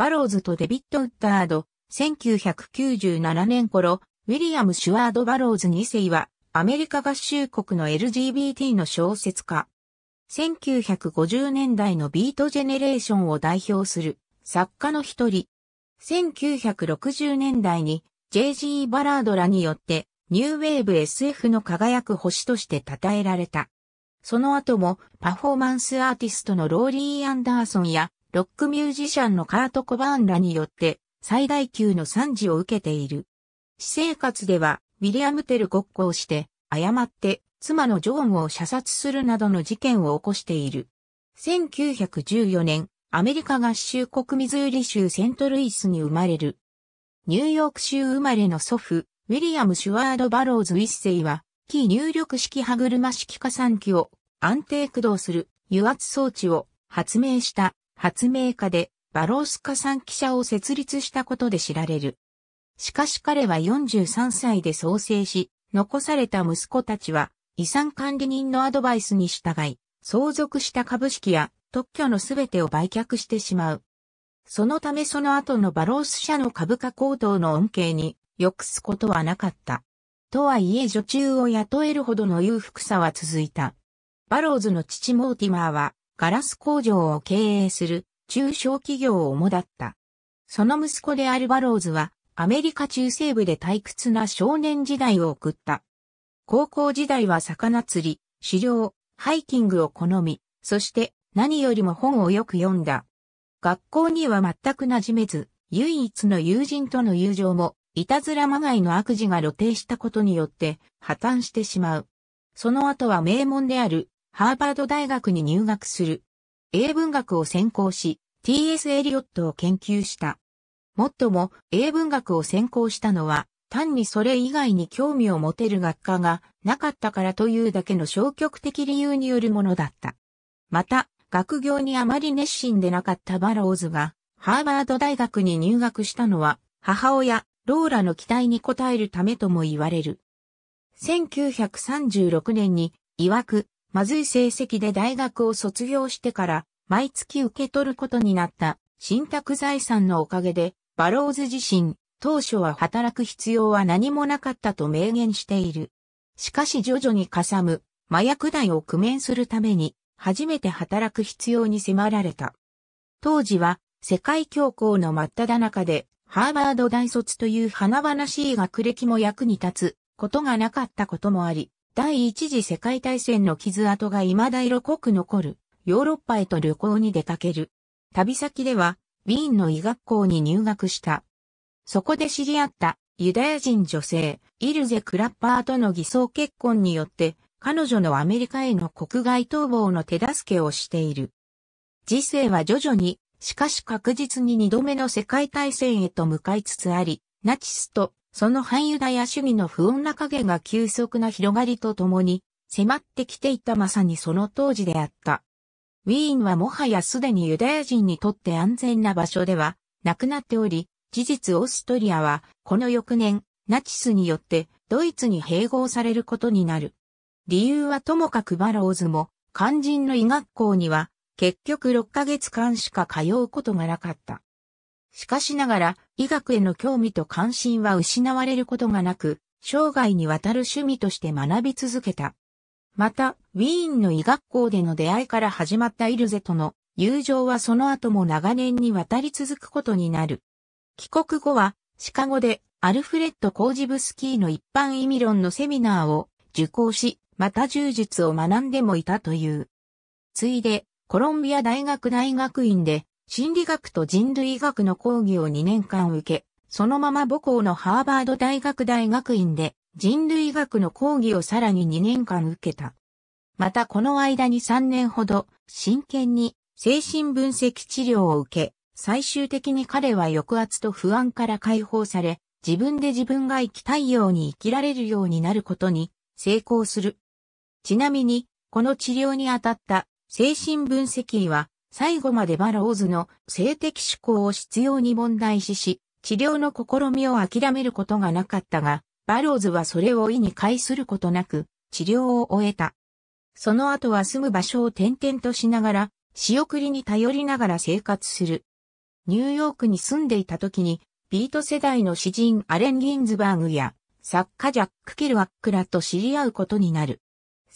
バローズとデビッド・ウッタード、1997年頃、ウィリアム・シュワード・バローズ2世は、アメリカ合衆国の LGBT の小説家。1950年代のビートジェネレーションを代表する作家の一人。1960年代に J.G. バラードらによってニューウェーブ SF の輝く星として称えられた。その後もパフォーマンスアーティストのローリー・アンダーソンやロックミュージシャンのカート・コバーンらによって最大級の賛辞を受けている。私生活ではウィリアム・テル国交をして、誤って妻のジョーンを射殺するなどの事件を起こしている。1914年、アメリカ合衆国ミズーリ州セントルイスに生まれる。ニューヨーク州生まれの祖父、ウィリアム・シュワード・バローズ一世は、キー入力式歯車式加算機を安定駆動する油圧装置を発明した。発明家でバロースカ産記者を設立したことで知られる。しかし彼は43歳で創生し、残された息子たちは遺産管理人のアドバイスに従い、相続した株式や特許のすべてを売却してしまう。そのためその後のバロース社の株価高騰の恩恵に抑すことはなかった。とはいえ女中を雇えるほどの裕福さは続いた。バローズの父モーティマーはガラス工場を経営する中小企業を主だった。その息子であるバローズは、アメリカ中西部で退屈な少年時代を送った。高校時代は魚釣り、狩猟、ハイキングを好み、そして何よりも本をよく読んだ。学校には全く馴染めず、唯一の友人との友情も、いたずらまがいの悪事が露呈したことによって破綻してしまう。その後は名門であるハーバード大学に入学する。英文学を専攻し、T.S. エリオットを研究した。もっとも、英文学を専攻したのは、単にそれ以外に興味を持てる学科がなかったからというだけの消極的理由によるものだった。また、学業にあまり熱心でなかったバローズが、ハーバード大学に入学したのは、母親、ローラの期待に応えるためとも言われる。1936年に、曰く、まずい成績で大学を卒業してから毎月受け取ることになった信託財産のおかげでバローズ自身当初は働く必要は何もなかったと明言している。しかし徐々にかさむ麻薬代を工面するために初めて働く必要に迫られた。当時は世界恐慌の真っ只中でハーバード大卒という華々しい学歴も役に立つことがなかったこともあり、第一次世界大戦の傷跡が未だ色濃く残る、ヨーロッパへと旅行に出かける。旅先では、ウィーンの医学校に入学した。そこで知り合ったユダヤ人女性、イルゼ・クラッパーとの偽装結婚によって、彼女のアメリカへの国外逃亡の手助けをしている。時世は徐々に、しかし確実に二度目の世界大戦へと向かいつつあり、ナチスとその反ユダヤ主義の不穏な影が急速な広がりとともに迫ってきていたまさにその当時であった。ウィーンはもはやすでにユダヤ人にとって安全な場所ではなくなっており、事実オーストリアはこの翌年ナチスによってドイツに併合されることになる。理由はともかくバローズも肝心の医学校には結局6ヶ月間しか通うことがなかった。しかしながら、医学への興味と関心は失われることがなく、生涯にわたる趣味として学び続けた。また、ウィーンの医学校での出会いから始まったイルゼとの友情はその後も長年にわたり続くことになる。帰国後は、シカゴでアルフレッド・コージブスキーの一般意味論のセミナーを受講し、また柔術を学んでもいたという。ついで、コロンビア大学大学院で心理学と人類学の講義を2年間受け、そのまま母校のハーバード大学大学院で人類学の講義をさらに2年間受けた。またこの間に3年ほど真剣に精神分析治療を受け、最終的に彼は抑圧と不安から解放され、自分で自分が生きたいように生きられるようになることに成功する。ちなみに、この治療に当たった精神分析医は最後までバローズの性的思考を執拗に問題視し、治療の試みを諦めることがなかったが、バローズはそれを意に介することなく、治療を終えた。その後は住む場所を転々としながら、仕送りに頼りながら生活する。ニューヨークに住んでいた時に、ビート世代の詩人アレン・ギンズバーグや、作家ジャック・ケルワックらと知り合うことになる。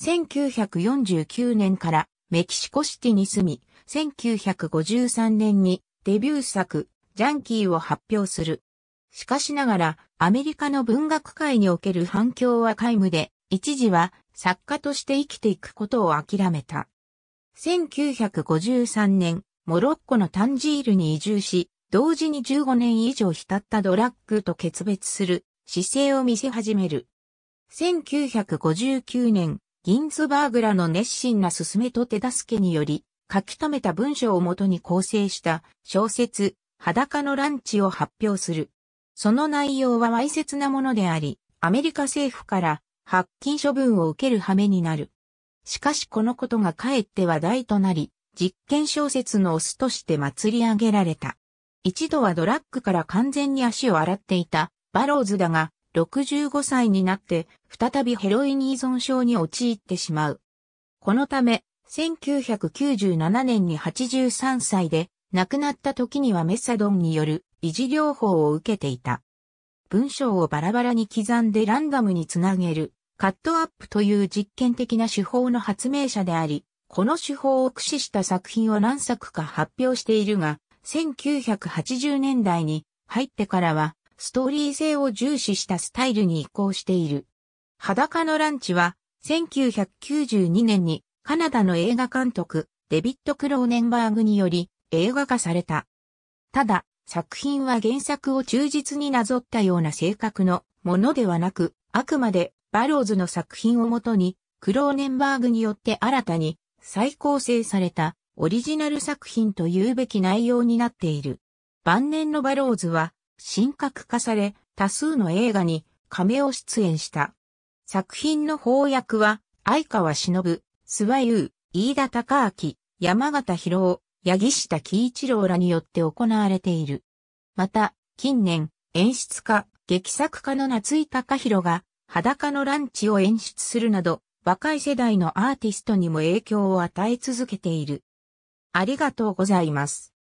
1949年からメキシコシティに住み、1953年にデビュー作、ジャンキーを発表する。しかしながら、アメリカの文学界における反響は皆無で、一時は作家として生きていくことを諦めた。1953年、モロッコのタンジールに移住し、同時に15年以上浸ったドラッグと決別する姿勢を見せ始める。1959年、ギンズバーグらの熱心な勧めと手助けにより、書き留めた文章をもとに構成した小説、裸のランチを発表する。その内容は猥褻なものであり、アメリカ政府から発禁処分を受ける羽目になる。しかしこのことがかえって話題となり、実験小説のオスとして祭り上げられた。一度はドラッグから完全に足を洗っていたバローズだが、65歳になって再びヘロイン依存症に陥ってしまう。このため、1997年に83歳で亡くなった時にはメッサドンによる維持療法を受けていた。文章をバラバラに刻んでランダムにつなげるカットアップという実験的な手法の発明者であり、この手法を駆使した作品を何作か発表しているが、1980年代に入ってからはストーリー性を重視したスタイルに移行している。裸のランチは、1992年にカナダの映画監督、デビッド・クローネンバーグにより映画化された。ただ、作品は原作を忠実になぞったような性格のものではなく、あくまでバローズの作品をもとに、クローネンバーグによって新たに再構成されたオリジナル作品というべき内容になっている。晩年のバローズは神格化され、多数の映画に亀を出演した。作品の翻訳は、相川忍、諏訪優、飯田隆明、山形博夫、八木下喜一郎らによって行われている。また、近年、演出家、劇作家の夏井隆弘が、裸のランチを演出するなど、若い世代のアーティストにも影響を与え続けている。ありがとうございます。